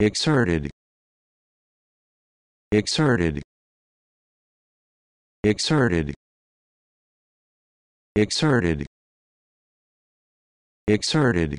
exerted exerted exerted exerted exerted